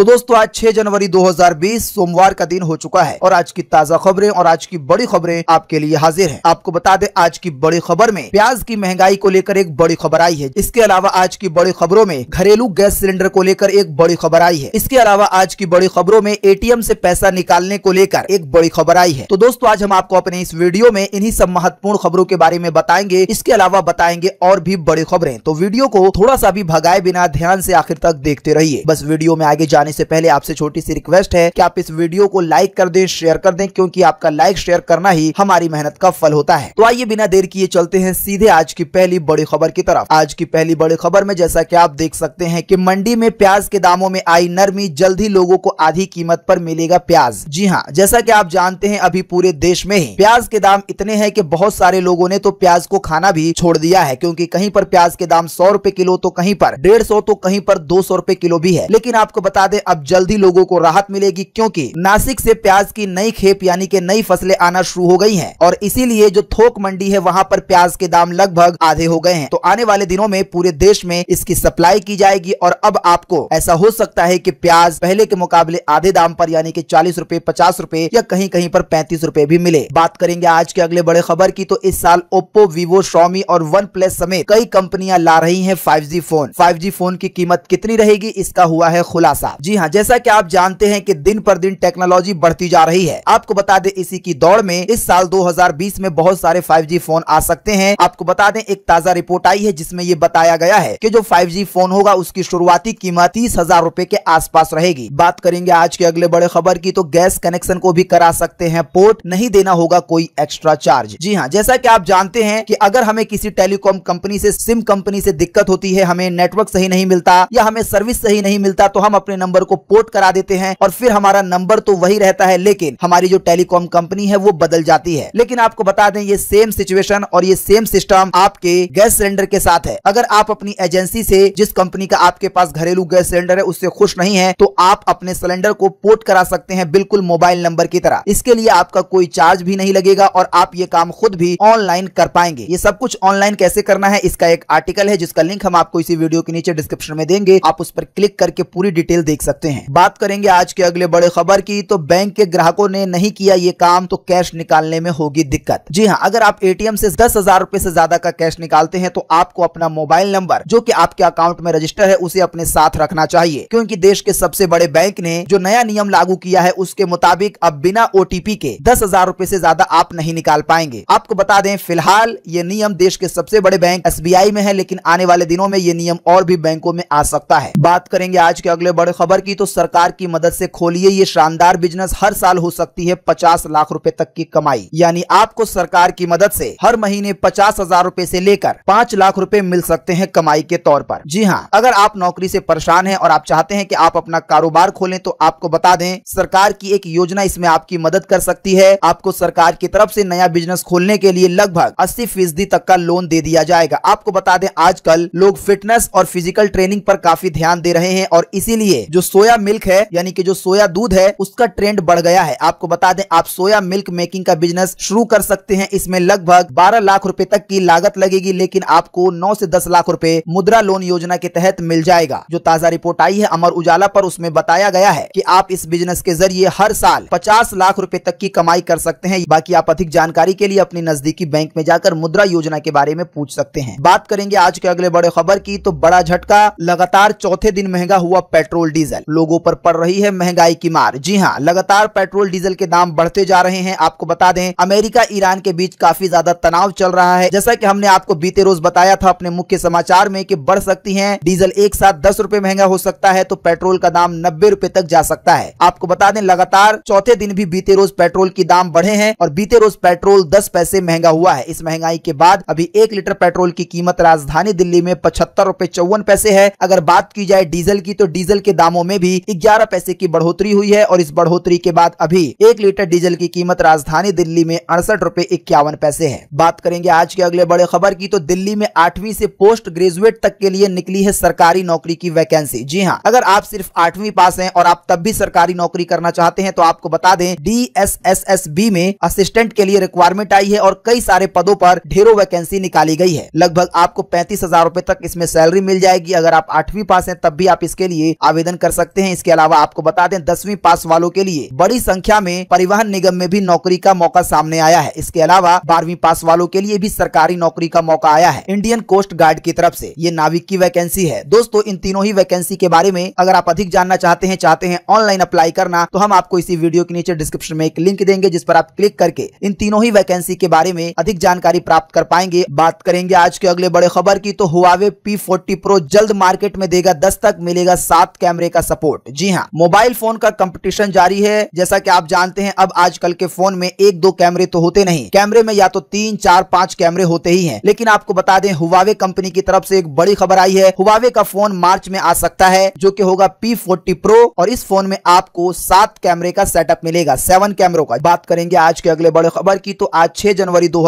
तो दोस्तों आज 6 जनवरी 2020 सोमवार का दिन हो चुका है और आज की ताज़ा खबरें और आज की बड़ी खबरें आपके लिए हाजिर है आपको बता दें आज की बड़ी खबर में प्याज की महंगाई को लेकर एक बड़ी खबर आई है इसके अलावा आज की बड़ी खबरों में घरेलू गैस सिलेंडर को लेकर एक बड़ी खबर आई है इसके अलावा आज की बड़ी खबरों में ए टी पैसा निकालने को लेकर एक बड़ी खबर आई है तो दोस्तों आज हम आपको अपने इस वीडियो में इन्हीं सब महत्वपूर्ण खबरों के बारे में बताएंगे इसके अलावा बताएंगे और भी बड़ी खबरें तो वीडियो को थोड़ा सा भी भगाए बिना ध्यान ऐसी आखिर तक देखते रहिए बस वीडियो में आगे जाने जाने से पहले आपसे छोटी सी रिक्वेस्ट है कि आप इस वीडियो को लाइक कर दें शेयर कर दें क्योंकि आपका लाइक शेयर करना ही हमारी मेहनत का फल होता है तो आइए बिना देर किए चलते हैं सीधे आज की पहली बड़ी खबर की तरफ आज की पहली बड़ी खबर में जैसा की आप देख सकते हैं की मंडी में प्याज के दामों में आई नरमी जल्द ही लोगों को आधी कीमत आरोप मिलेगा प्याज जी हाँ जैसा की आप जानते हैं अभी पूरे देश में ही प्याज के दाम इतने हैं कि बहुत सारे लोगों ने तो प्याज को खाना भी छोड़ दिया है क्योंकि कहीं पर प्याज के दाम सौ रूपए किलो तो कहीं पर डेढ़ सौ तो कहीं पर दो सौ रूपए किलो भी है लेकिन आपको बता दे में अब जल्द ही लोगों को राहत मिलेगी क्योंकि नासिक से प्याज की नई खेप यानी के नई फसलें आना शुरू हो गई हैं और इसीलिए जो थोक मंडी है वहाँ पर प्याज के दाम लगभग आधे हो गए हैं तो आने वाले दिनों में पूरे देश में इसकी सप्लाई की जाएगी और अब आपको ऐसा हो सकता है की प्याज पहले के मुकाबले आधे दाम पर यानी की चालीस रूपए पचास रूपए या कहीं कहीं पर पैंतीस रूपए भी मिले बात करेंगे आज के अगले बड़े खबर की तो इस साल ओप्पो वीवो शॉमी और वन प्लस समेत कई कंपनियां ला रही हैं 5G फोन 5G फोन की कीमत कितनी रहेगी इसका हुआ है खुलासा जी हाँ जैसा की आप जानते हैं की दिन पर दिन टेक्नोलॉजी बढ़ती जा रही है आपको बता दें इसी की दौड़ में इस साल 2020 में बहुत सारे 5G फोन आ सकते हैं आपको बता दें एक ताजा रिपोर्ट आई है जिसमें ये बताया गया है कि जो 5G फोन होगा उसकी शुरुआती कीमत तीस हजार रूपए के आसपास रहेगी बात करेंगे आज के अगले बड़े खबर की तो गैस कनेक्शन को भी करा सकते हैं पोर्ट नहीं देना होगा कोई एक्स्ट्रा चार्ज जी हाँ जैसा की आप जानते हैं की अगर हमें किसी टेलीकॉम कंपनी ऐसी सिम कंपनी ऐसी दिक्कत होती है हमें नेटवर्क सही नहीं मिलता या हमें सर्विस सही नहीं मिलता तो हम अपने नंबर नंबर को पोर्ट करा देते हैं और फिर हमारा नंबर तो वही रहता है लेकिन हमारी जो टेलीकॉम कंपनी है वो बदल जाती है लेकिन आपको बता दें ये सेम सिचुएशन और ये सेम सिस्टम आपके गैस सिलेंडर के साथ है अगर आप अपनी एजेंसी से जिस कंपनी का आपके पास घरेलू गैस सिलेंडर है उससे खुश नहीं है तो आप अपने सिलेंडर को पोर्ट करा सकते हैं बिल्कुल मोबाइल नंबर की तरह इसके लिए आपका कोई चार्ज भी नहीं लगेगा और आप ये काम खुद भी ऑनलाइन कर पाएंगे ये सब कुछ ऑनलाइन कैसे करना है इसका एक आर्टिकल है जिसका लिंक हम आपको इसी वीडियो के नीचे डिस्क्रिप्शन में देंगे आप उस पर क्लिक करके पूरी डिटेल देख देख सकते हैं बात करेंगे आज के अगले बड़े खबर की तो बैंक के ग्राहकों ने नहीं किया ये काम तो कैश निकालने में होगी दिक्कत जी हाँ अगर आप एटीएम से दस हजार रूपए ऐसी ज्यादा का कैश निकालते हैं तो आपको अपना मोबाइल नंबर जो की आपके अकाउंट में रजिस्टर है उसे अपने साथ रखना चाहिए क्योंकि देश के सबसे बड़े बैंक ने जो नया नियम लागू किया है उसके मुताबिक अब बिना ओ के दस हजार रूपए ऐसी ज्यादा आप नहीं निकाल पाएंगे आपको बता दें फिलहाल ये नियम देश के सबसे बड़े बैंक एस में है लेकिन आने वाले दिनों में ये नियम और भी बैंकों में आ सकता है बात करेंगे आज के अगले बड़े खबर खबर की तो सरकार की मदद से खोलिए ये शानदार बिजनेस हर साल हो सकती है पचास लाख रूपए तक की कमाई यानी आपको सरकार की मदद से हर महीने पचास हजार रूपए ऐसी लेकर पाँच लाख रूपए मिल सकते हैं कमाई के तौर पर जी हाँ अगर आप नौकरी से परेशान हैं और आप चाहते हैं कि आप अपना कारोबार खोलें तो आपको बता दें सरकार की एक योजना इसमें आपकी मदद कर सकती है आपको सरकार की तरफ ऐसी नया बिजनेस खोलने के लिए लगभग अस्सी फीसदी तक का लोन दे दिया जाएगा आपको बता दें आजकल लोग फिटनेस और फिजिकल ट्रेनिंग पर काफी ध्यान दे रहे हैं और इसीलिए जो जो सोया मिल्क है यानी कि जो सोया दूध है उसका ट्रेंड बढ़ गया है आपको बता दें आप सोया मिल्क मेकिंग का बिजनेस शुरू कर सकते हैं इसमें लगभग 12 लाख रुपए तक की लागत लगेगी लेकिन आपको 9 से 10 लाख रुपए मुद्रा लोन योजना के तहत मिल जाएगा जो ताजा रिपोर्ट आई है अमर उजाला पर उसमें बताया गया है की आप इस बिजनेस के जरिए हर साल पचास लाख रूपए तक की कमाई कर सकते हैं बाकी आप अधिक जानकारी के लिए अपने नजदीकी बैंक में जाकर मुद्रा योजना के बारे में पूछ सकते हैं बात करेंगे आज के अगले बड़े खबर की तो बड़ा झटका लगातार चौथे दिन महंगा हुआ पेट्रोल डीजल डीजल लोगों पर पड़ रही है महंगाई की मार जी हाँ लगातार पेट्रोल डीजल के दाम बढ़ते जा रहे हैं आपको बता दें अमेरिका ईरान के बीच काफी ज्यादा तनाव चल रहा है जैसा की हमने आपको बीते रोज बताया था अपने मुख्य समाचार में की बढ़ सकती है डीजल एक साथ दस रूपए महंगा हो सकता है तो पेट्रोल का दाम नब्बे रूपए तक जा सकता है आपको बता दें लगातार चौथे दिन भी बीते रोज पेट्रोल की दाम बढ़े हैं और बीते रोज पेट्रोल दस पैसे महंगा हुआ है इस महंगाई के बाद अभी एक लीटर पेट्रोल की कीमत राजधानी दिल्ली में पचहत्तर रूपए चौवन पैसे है अगर बात की जाए डीजल की तो डीजल के दामों दामों में भी ग्यारह पैसे की बढ़ोतरी हुई है और इस बढ़ोतरी के बाद अभी एक लीटर डीजल की कीमत राजधानी दिल्ली में अड़सठ रूपए इक्यावन पैसे है बात करेंगे आज के अगले बड़े खबर की तो दिल्ली में आठवीं से पोस्ट ग्रेजुएट तक के लिए निकली है सरकारी नौकरी की वैकेंसी जी हाँ अगर आप सिर्फ आठवीं पास हैं और आप तब भी सरकारी नौकरी करना चाहते हैं तो आपको बता दें डी में असिस्टेंट के लिए रिक्वायरमेंट आई है और कई सारे पदों पर ढेरों वैकेंसी निकाली गई है लगभग आपको पैंतीस हजार रूपए तक इसमें सैलरी मिल जाएगी अगर आप आठवीं पास हैं तब भी आप इसके लिए आवेदन कर कर सकते हैं इसके अलावा आपको बता दें दसवीं पास वालों के लिए बड़ी संख्या में परिवहन निगम में भी नौकरी का मौका सामने आया है इसके अलावा बारहवीं पास वालों के लिए भी सरकारी नौकरी का मौका आया है इंडियन कोस्ट गार्ड की तरफ ऐसी ये नाविक की वैकेंसी है दोस्तों इन तीनों ही वैकेंसी के बारे में अगर आप अधिक जानना चाहते हैं चाहते हैं ऑनलाइन अप्लाई करना तो हम आपको इसी वीडियो के नीचे डिस्क्रिप्शन में एक लिंक देंगे जिस पर आप क्लिक करके इन तीनों ही वैकेंसी के बारे में अधिक जानकारी प्राप्त कर पाएंगे बात करेंगे आज के अगले बड़े खबर की तो हुआवे पी फोर्टी प्रो जल्द मार्केट में देगा तक मिलेगा सात कैमरे का सपोर्ट जी हाँ मोबाइल फोन का कंपटीशन जारी है जैसा कि आप जानते हैं अब आजकल के फोन में एक दो कैमरे तो होते नहीं कैमरे में या तो तीन चार पांच कैमरे होते ही हैं लेकिन आपको बता दें हुवावे कंपनी की तरफ से एक बड़ी खबर आई है हुवावे का फोन मार्च में आ सकता है जो की होगा पी फोर्टी प्रो और इस फोन में आपको सात कैमरे का सेटअप मिलेगा सेवन कैमरों का बात करेंगे आज के अगले बड़े खबर की तो आज छह जनवरी दो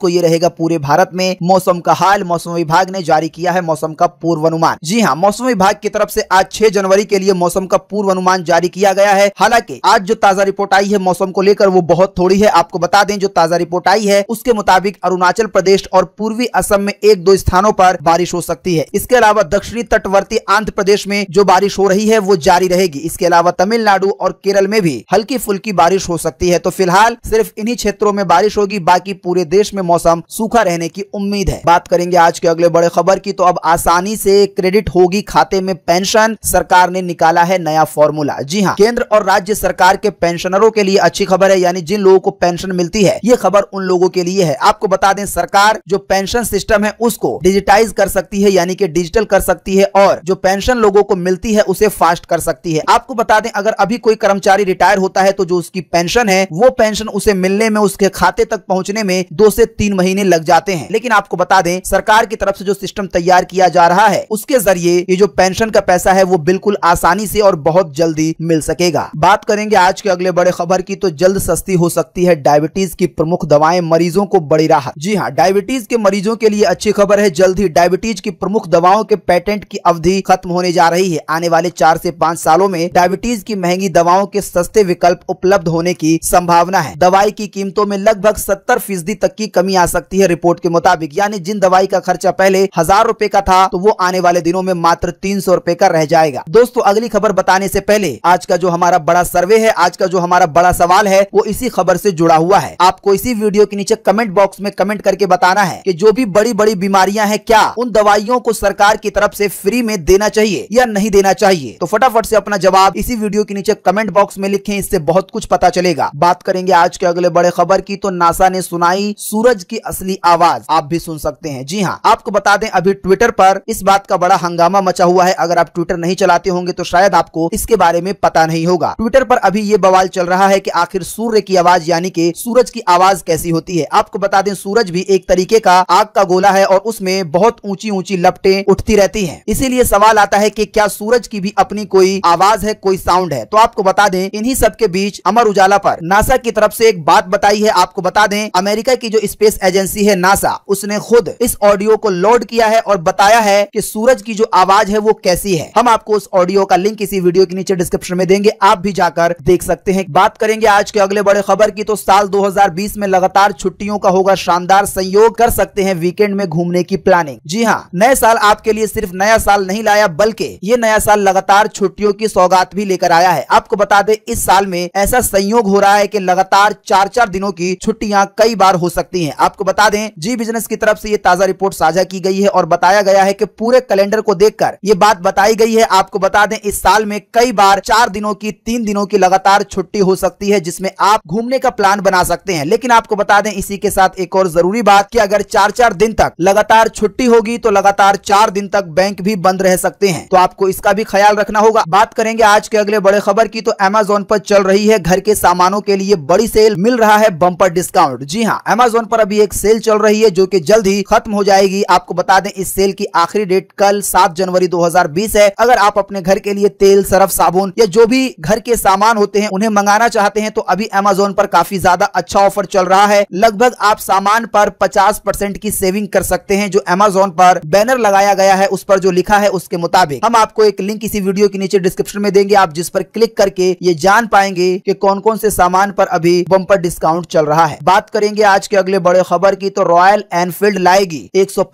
को ये रहेगा पूरे भारत में मौसम का हाल मौसम विभाग ने जारी किया है मौसम का पूर्वानुमान जी हाँ मौसम विभाग की तरफ से आज छह जनवरी फरवरी के लिए मौसम का पूर्व अनुमान जारी किया गया है हालांकि आज जो ताजा रिपोर्ट आई है मौसम को लेकर वो बहुत थोड़ी है आपको बता दें जो ताजा रिपोर्ट आई है उसके मुताबिक अरुणाचल प्रदेश और पूर्वी असम में एक दो स्थानों पर बारिश हो सकती है इसके अलावा दक्षिणी तटवर्ती आंध्र प्रदेश में जो बारिश हो रही है वो जारी रहेगी इसके अलावा तमिलनाडु और केरल में भी हल्की फुल्की बारिश हो सकती है तो फिलहाल सिर्फ इन्हीं क्षेत्रों में बारिश होगी बाकी पूरे देश में मौसम सूखा रहने की उम्मीद है बात करेंगे आज के अगले बड़े खबर की तो अब आसानी से क्रेडिट होगी खाते में पेंशन सरकार सरकार ने निकाला है नया फॉर्मूला जी हाँ केंद्र और राज्य सरकार के पेंशनरों के लिए अच्छी खबर है यानी जिन लोगों को पेंशन मिलती है ये खबर उन लोगों के लिए है आपको बता दें सरकार जो पेंशन सिस्टम है उसको डिजिटाइज कर सकती है यानी कि डिजिटल कर सकती है और जो पेंशन लोगों को मिलती है उसे फास्ट कर सकती है आपको बता दें अगर अभी कोई कर्मचारी रिटायर होता है तो जो उसकी पेंशन है वो पेंशन उसे मिलने में उसके खाते तक पहुंचने में दो से तीन महीने लग जाते हैं लेकिन आपको बता दें सरकार की तरफ से जो सिस्टम तैयार किया जा रहा है उसके जरिए ये जो पेंशन का पैसा है वो बिल्कुल बिल्कुल आसानी से और बहुत जल्दी मिल सकेगा बात करेंगे आज के अगले बड़े खबर की तो जल्द सस्ती हो सकती है डायबिटीज की प्रमुख दवाएं मरीजों को बड़ी राहत जी हाँ डायबिटीज के मरीजों के लिए अच्छी खबर है जल्द ही डायबिटीज की प्रमुख दवाओं के पेटेंट की अवधि खत्म होने जा रही है आने वाले चार ऐसी पाँच सालों में डायबिटीज की महंगी दवाओं के सस्ते विकल्प उपलब्ध होने की संभावना है दवाई की कीमतों में लगभग सत्तर फीसदी तक की कमी आ सकती है रिपोर्ट के मुताबिक यानी जिन दवाई का खर्चा पहले हजार रूपए का था तो वो आने वाले दिनों में मात्र तीन सौ रूपए का रह जाएगा दो दोस्तों अगली खबर बताने से पहले आज का जो हमारा बड़ा सर्वे है आज का जो हमारा बड़ा सवाल है वो इसी खबर से जुड़ा हुआ है आपको इसी वीडियो के नीचे कमेंट बॉक्स में कमेंट करके बताना है कि जो भी बड़ी बड़ी बीमारियां हैं क्या उन दवाइयों को सरकार की तरफ से फ्री में देना चाहिए या नहीं देना चाहिए तो फटाफट से अपना जवाब इसी वीडियो के नीचे कमेंट बॉक्स में लिखे इससे बहुत कुछ पता चलेगा बात करेंगे आज के अगले बड़े खबर की तो नासा ने सुनाई सूरज की असली आवाज आप भी सुन सकते हैं जी हाँ आपको बता दें अभी ट्विटर पर इस बात का बड़ा हंगामा मचा हुआ है अगर आप ट्विटर नहीं चलाते हो होंगे तो शायद आपको इसके बारे में पता नहीं होगा ट्विटर पर अभी ये बवाल चल रहा है की आखिर सूर्य की आवाज यानी कि सूरज की आवाज कैसी होती है आपको बता दें सूरज भी एक तरीके का आग का गोला है और उसमें बहुत ऊंची ऊंची लपटे उठती रहती है इसीलिए सवाल आता है की क्या सूरज की भी अपनी कोई आवाज है कोई साउंड है तो आपको बता दें इन्हीं सब के बीच अमर उजाला पर नासा की तरफ से एक बात बताई है आपको बता दें अमेरिका की जो स्पेस एजेंसी है नासा उसने खुद इस ऑडियो को लोड किया है और बताया है कि सूरज की जो आवाज है वो कैसी है हम आपको उस ऑडियो का लिंक इसी वीडियो के नीचे डिस्क्रिप्शन में देंगे आप भी जाकर देख सकते हैं बात करेंगे आज के अगले बड़े खबर की तो साल 2020 में लगातार छुट्टियों का होगा शानदार संयोग कर सकते हैं वीकेंड में घूमने की प्लानिंग जी हाँ नए साल आपके लिए सिर्फ नया साल नहीं लाया बल्कि ये नया साल लगातार छुट्टियों की सौगात भी लेकर आया है आपको बता दे इस साल में ऐसा संयोग हो रहा है की लगातार चार चार दिनों की छुट्टियां कई बार हो सकती है आपको बता दें जी बिजनेस की तरफ से ये ताजा रिपोर्ट साझा की गई है और बताया गया है की पूरे कैलेंडर को देखकर ये बात बताई गई है आपको बता बता दें इस साल में कई बार चार दिनों की तीन दिनों की लगातार छुट्टी हो सकती है जिसमें आप घूमने का प्लान बना सकते हैं लेकिन आपको बता दें इसी के साथ एक और जरूरी बात कि अगर चार चार दिन तक लगातार छुट्टी होगी तो लगातार चार दिन तक बैंक भी बंद रह सकते हैं तो आपको इसका भी ख्याल रखना होगा बात करेंगे आज के अगले बड़े खबर की तो अमेजोन पर चल रही है घर के सामानों के लिए बड़ी सेल मिल रहा है बम्पर डिस्काउंट जी हाँ अमेजोन पर अभी एक सेल चल रही है जो की जल्द ही खत्म हो जाएगी आपको बता दें इस सेल की आखिरी डेट कल सात जनवरी दो है अगर आप अपने घर के लिए तेल सरफ साबुन या जो भी घर के सामान होते हैं उन्हें मंगाना चाहते हैं तो अभी अमेजोन पर काफी ज्यादा अच्छा ऑफर चल रहा है लगभग आप सामान पर पचास परसेंट की सेविंग कर सकते हैं जो अमेजोन पर बैनर लगाया गया है उस पर जो लिखा है उसके मुताबिक हम आपको एक लिंक इसी वीडियो के नीचे डिस्क्रिप्शन में देंगे आप जिस पर क्लिक करके ये जान पाएंगे की कौन कौन से सामान पर अभी बम्पर डिस्काउंट चल रहा है बात करेंगे आज के अगले बड़े खबर की तो रॉयल एनफील्ड लाएगी एक से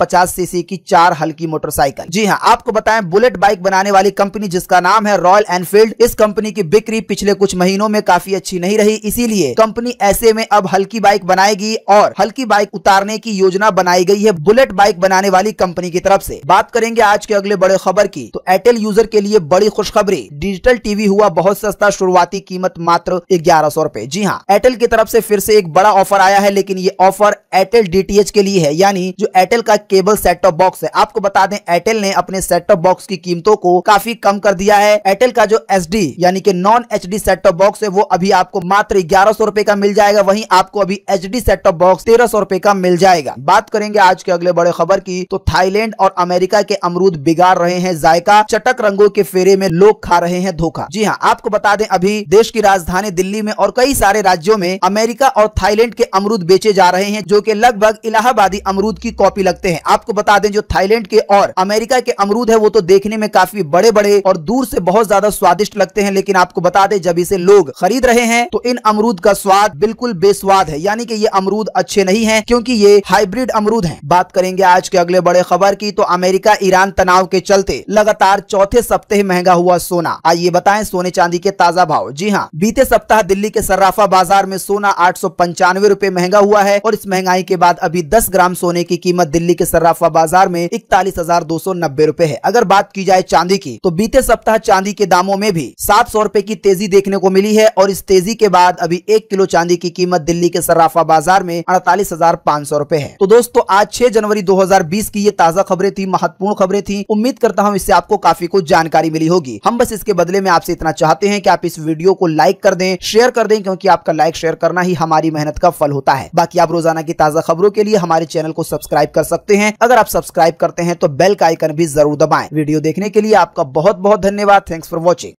पचास सीसी की चार हल्की मोटरसाइकिल जी हाँ आपको बताए बुलेट बाइक बनाने वाली कंपनी जिसका नाम है रॉयल एनफील्ड इस कंपनी की बिक्री पिछले कुछ महीनों में काफी अच्छी नहीं रही इसीलिए कंपनी ऐसे में अब हल्की बाइक बनाएगी और हल्की बाइक उतारने की योजना बनाई गई है बुलेट बाइक बनाने वाली कंपनी की तरफ से बात करेंगे आज के अगले बड़े खबर की तो एयरटेल यूजर के लिए बड़ी खुशखबरी डिजिटल टीवी हुआ बहुत सस्ता शुरुआती कीमत मात्र ग्यारह सौ रूपए जी हाँ एयरटेल की तरफ से फिर से एक बड़ा ऑफर आया है लेकिन ये ऑफर एयरटेल डी के लिए है यानी जो एयरटेल का केबल सेट टॉप बॉक्स है आपको बता दें एयरटेल ने अपने सेट टॉप बॉक्स की कीमतों को काफी कम कर दिया है एयरटेल का जो एच यानी कि non H D set top box है वो अभी आपको मात्र ग्यारह सौ का मिल जाएगा वहीं आपको अभी H D set top box तेरह सौ का मिल जाएगा बात करेंगे आज के अगले बड़े खबर की तो थाईलैंड और अमेरिका के अमरूद बिगाड़ रहे हैं जायका चटक रंगों के फेरे में लोग खा रहे हैं धोखा जी हाँ आपको बता दें अभी देश की राजधानी दिल्ली में और कई सारे राज्यों में अमेरिका और थाईलैंड के अमरूद बेचे जा रहे हैं जो की लगभग इलाहाबादी अमरूद की कॉपी लगते हैं आपको बता दें जो थाईलैंड के और अमेरिका के अमरूद है वो तो देखने में में काफी बड़े बड़े और दूर से बहुत ज्यादा स्वादिष्ट लगते हैं लेकिन आपको बता दें जब इसे लोग खरीद रहे हैं तो इन अमरूद का स्वाद बिल्कुल बेस्वाद है यानी कि ये अमरूद अच्छे नहीं है क्योंकि ये हाइब्रिड अमरूद है बात करेंगे आज के अगले बड़े खबर की तो अमेरिका ईरान तनाव के चलते लगातार चौथे सप्ताह महंगा हुआ सोना आइए बताए सोने चांदी के ताजा भाव जी हाँ बीते सप्ताह दिल्ली के सर्राफा बाजार में सोना आठ सौ पंचानवे रूपए महंगा हुआ है और इस महंगाई के बाद अभी दस ग्राम सोने की कीमत दिल्ली के सर्राफा बाजार में इकतालीस हजार दो सौ नब्बे रूपए है अगर बात की जाए जाए चांदी की तो बीते सप्ताह चांदी के दामों में भी सात सौ रूपए की तेजी देखने को मिली है और इस तेजी के बाद अभी एक किलो चांदी की कीमत दिल्ली के सर्राफा बाजार में अड़तालीस हजार पाँच सौ रूपए है तो दोस्तों आज छह जनवरी दो हजार बीस की ये ताज़ा खबरें थी महत्वपूर्ण खबरें थी उम्मीद करता हूँ इससे आपको काफी कुछ जानकारी मिली होगी हम बस इसके बदले में आपसे इतना चाहते हैं की आप इस वीडियो को लाइक कर दें शेयर कर दें क्योंकि आपका लाइक शेयर करना ही हमारी मेहनत का फल होता है बाकी आप रोजाना की ताज़ा खबरों के लिए हमारे चैनल को सब्सक्राइब कर सकते हैं अगर आप सब्सक्राइब करते हैं तो बेल का आइकन भी जरूर दबाए वीडियो देखने देखने के लिए आपका बहुत बहुत धन्यवाद थैंक्स फॉर वॉचिंग